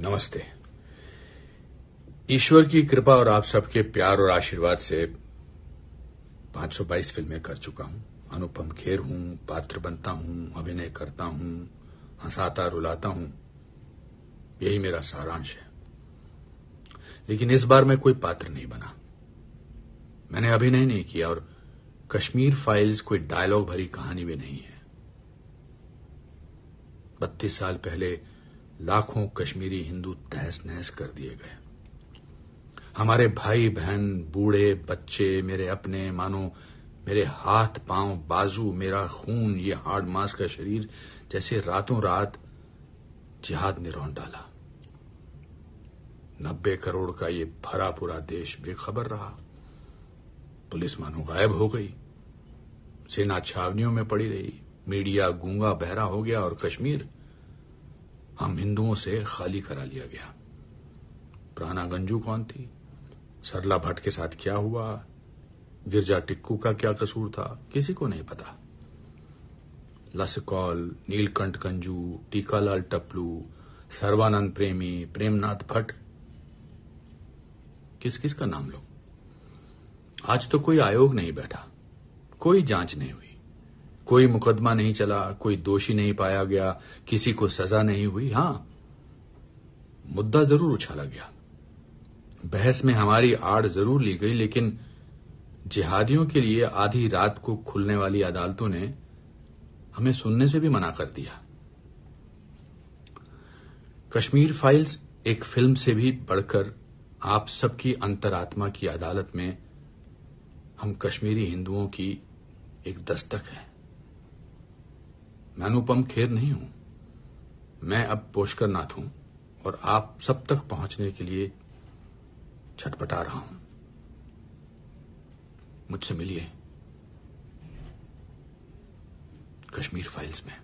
नमस्ते ईश्वर की कृपा और आप सबके प्यार और आशीर्वाद से 522 फिल्में कर चुका हूं अनुपम खेर हूं पात्र बनता हूं अभिनय करता हूं हंसाता रुलाता हूं यही मेरा सारांश है लेकिन इस बार मैं कोई पात्र नहीं बना मैंने अभिनय नहीं किया और कश्मीर फाइल्स कोई डायलॉग भरी कहानी भी नहीं है बत्तीस साल पहले लाखों कश्मीरी हिंदू तहस नहस कर दिए गए हमारे भाई बहन बूढ़े बच्चे मेरे अपने मानो मेरे हाथ पांव बाजू मेरा खून ये हाड मांस का शरीर जैसे रातों रात जिहाद ने रौन डाला नब्बे करोड़ का ये भरा पूरा देश बेखबर रहा पुलिस मानो गायब हो गई सेना छावनियों में पड़ी रही मीडिया गूंगा बहरा हो गया और कश्मीर हम हिंदुओं से खाली करा लिया गया प्राणा गंजू कौन थी सरला भट्ट के साथ क्या हुआ गिरजा टिक्कू का क्या कसूर था किसी को नहीं पता लसकौल नीलकंठ गंजू टीकालाल टपलू सर्वानंद प्रेमी प्रेमनाथ भट्ट किस किस का नाम लो आज तो कोई आयोग नहीं बैठा कोई जांच नहीं हुई कोई मुकदमा नहीं चला कोई दोषी नहीं पाया गया किसी को सजा नहीं हुई हां मुद्दा जरूर उछाला गया बहस में हमारी आड़ जरूर ली गई लेकिन जिहादियों के लिए आधी रात को खुलने वाली अदालतों ने हमें सुनने से भी मना कर दिया कश्मीर फाइल्स एक फिल्म से भी बढ़कर आप सबकी अंतरात्मा की अदालत में हम कश्मीरी हिंदुओं की एक दस्तक है मैं अनुपम खेर नहीं हूं मैं अब पोषकर नाथ हूं और आप सब तक पहुंचने के लिए छटपटा रहा हूं मुझसे मिलिए कश्मीर फाइल्स में